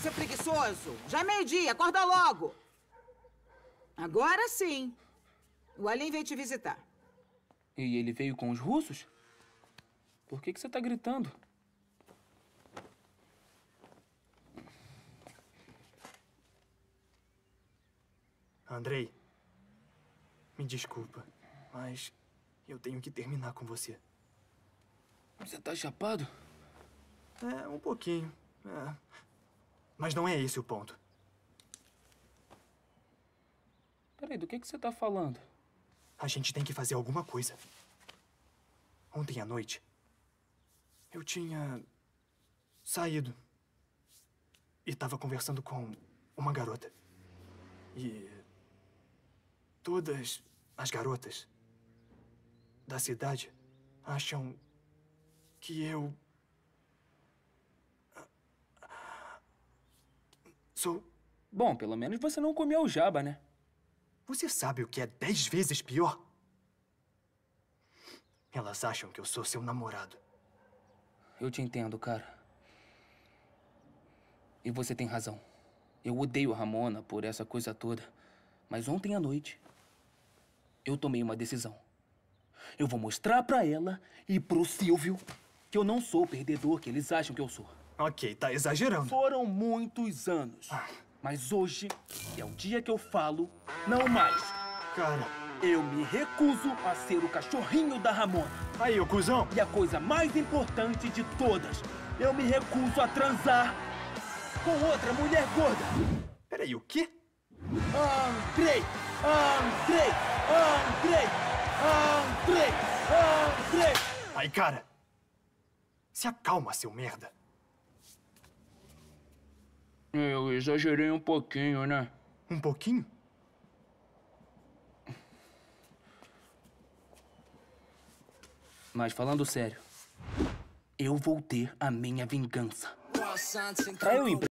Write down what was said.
seu preguiçoso! Já é meio-dia, acorda logo! Agora sim. O Alim veio te visitar. E ele veio com os russos? Por que, que você está gritando? Andrei, me desculpa, mas eu tenho que terminar com você. Você tá chapado? É, um pouquinho. É. Mas não é esse o ponto. Peraí, do que, que você tá falando? A gente tem que fazer alguma coisa. Ontem à noite, eu tinha saído e estava conversando com uma garota. E todas as garotas da cidade acham que eu Sou. Bom, pelo menos você não comeu o jaba, né? Você sabe o que é dez vezes pior? Elas acham que eu sou seu namorado. Eu te entendo, cara. E você tem razão. Eu odeio a Ramona por essa coisa toda. Mas ontem à noite, eu tomei uma decisão. Eu vou mostrar pra ela e pro Silvio que eu não sou o perdedor que eles acham que eu sou. Ok, tá exagerando. Foram muitos anos. Ah. Mas hoje é o dia que eu falo, não mais. Cara... Eu me recuso a ser o cachorrinho da Ramona. Aí, ô cuzão. E a coisa mais importante de todas, eu me recuso a transar com outra mulher gorda. Peraí, o quê? Andrei! Andrei! Andrei! Andrei! Andrei! Ai, cara, se acalma, seu merda. É, eu exagerei um pouquinho, né? Um pouquinho? Mas falando sério, eu vou ter a minha vingança. Pra eu ir